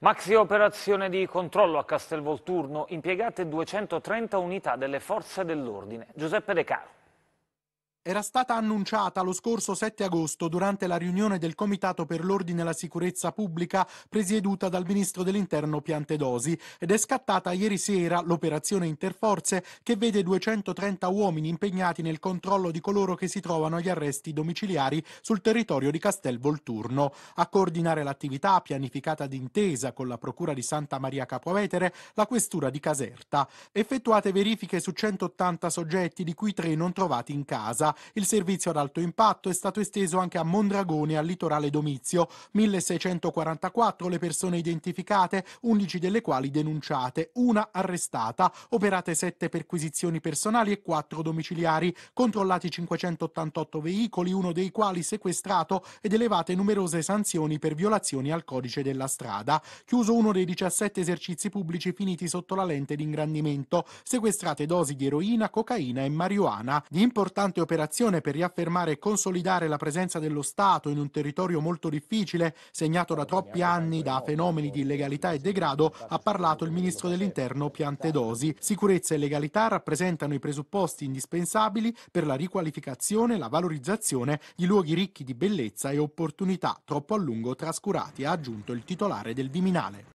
Maxi operazione di controllo a Castelvolturno, impiegate 230 unità delle forze dell'ordine. Giuseppe De Caro era stata annunciata lo scorso 7 agosto durante la riunione del Comitato per l'Ordine e la Sicurezza Pubblica presieduta dal Ministro dell'Interno Piantedosi ed è scattata ieri sera l'operazione Interforze che vede 230 uomini impegnati nel controllo di coloro che si trovano agli arresti domiciliari sul territorio di Castel Volturno. A coordinare l'attività pianificata d'intesa con la Procura di Santa Maria Capovetere, la Questura di Caserta. Effettuate verifiche su 180 soggetti di cui tre non trovati in casa. Il servizio ad alto impatto è stato esteso anche a Mondragone, al litorale Domizio. 1644 le persone identificate, 11 delle quali denunciate, una arrestata, operate 7 perquisizioni personali e 4 domiciliari, controllati 588 veicoli, uno dei quali sequestrato ed elevate numerose sanzioni per violazioni al codice della strada. Chiuso uno dei 17 esercizi pubblici finiti sotto la lente di ingrandimento, sequestrate dosi di eroina, cocaina e marijuana. Di importante operazione un'operazione per riaffermare e consolidare la presenza dello Stato in un territorio molto difficile, segnato da troppi anni da fenomeni di illegalità e degrado, ha parlato il ministro dell'Interno Piantedosi. Sicurezza e legalità rappresentano i presupposti indispensabili per la riqualificazione e la valorizzazione di luoghi ricchi di bellezza e opportunità, troppo a lungo trascurati, ha aggiunto il titolare del Viminale.